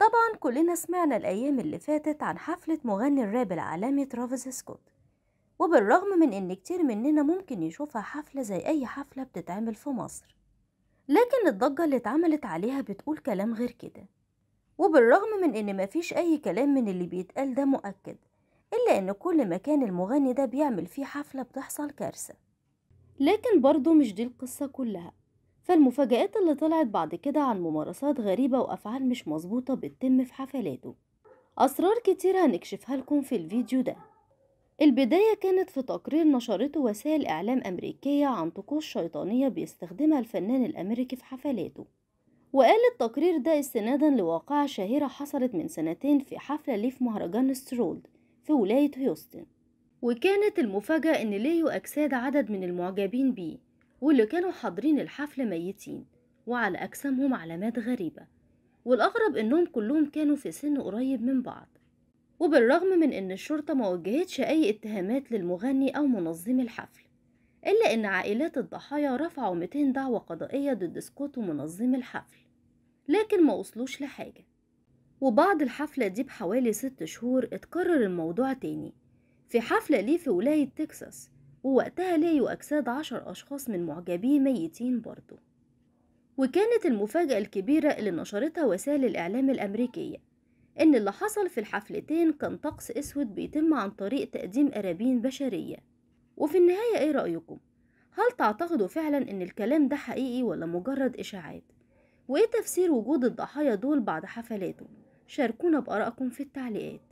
طبعا كلنا سمعنا الأيام اللي فاتت عن حفلة مغني الراب العالمي ترافيس سكوت وبالرغم من إن كتير مننا ممكن يشوفها حفلة زي أي حفلة بتتعمل في مصر لكن الضجة اللي اتعملت عليها بتقول كلام غير كده وبالرغم من إن مفيش أي كلام من اللي بيتقال ده مؤكد إلا إن كل مكان المغني ده بيعمل فيه حفلة بتحصل كارثة لكن برضه مش دي القصة كلها فالمفاجآت اللي طلعت بعد كده عن ممارسات غريبة وأفعال مش مظبوطة بتتم في حفلاته أسرار كتير هنكشفها لكم في الفيديو ده البداية كانت في تقرير نشرته وسائل إعلام أمريكية عن طقوس شيطانية بيستخدمها الفنان الأمريكي في حفلاته وقال التقرير ده استنادا لواقعة شهيرة حصلت من سنتين في حفلة ليه في مهرجان سترولد في ولاية هيوستن وكانت المفاجأة إن ليه أجساد عدد من المعجبين بيه واللي كانوا حاضرين الحفل ميتين وعلى أجسامهم علامات غريبة والأغرب إنهم كلهم كانوا في سن قريب من بعض وبالرغم من إن الشرطة ما وجهتش أي اتهامات للمغني أو منظم الحفل إلا إن عائلات الضحايا رفعوا 200 دعوة قضائية ضد سكوت ومنظم الحفل لكن ما وصلوش لحاجة وبعد الحفلة دي بحوالي ست شهور اتكرر الموضوع تاني في حفلة ليه في ولاية تكساس ووقتها لاقوا أجساد عشر أشخاص من معجبيه ميتين برضه وكانت المفاجأة الكبيرة اللي نشرتها وسائل الإعلام الأمريكية إن اللي حصل في الحفلتين كان طقس أسود بيتم عن طريق تقديم أرابين بشرية وفي النهاية إيه رأيكم؟ هل تعتقدوا فعلا إن الكلام ده حقيقي ولا مجرد إشاعات؟ وإيه تفسير وجود الضحايا دول بعد حفلاتهم؟ شاركونا بآرائكم في التعليقات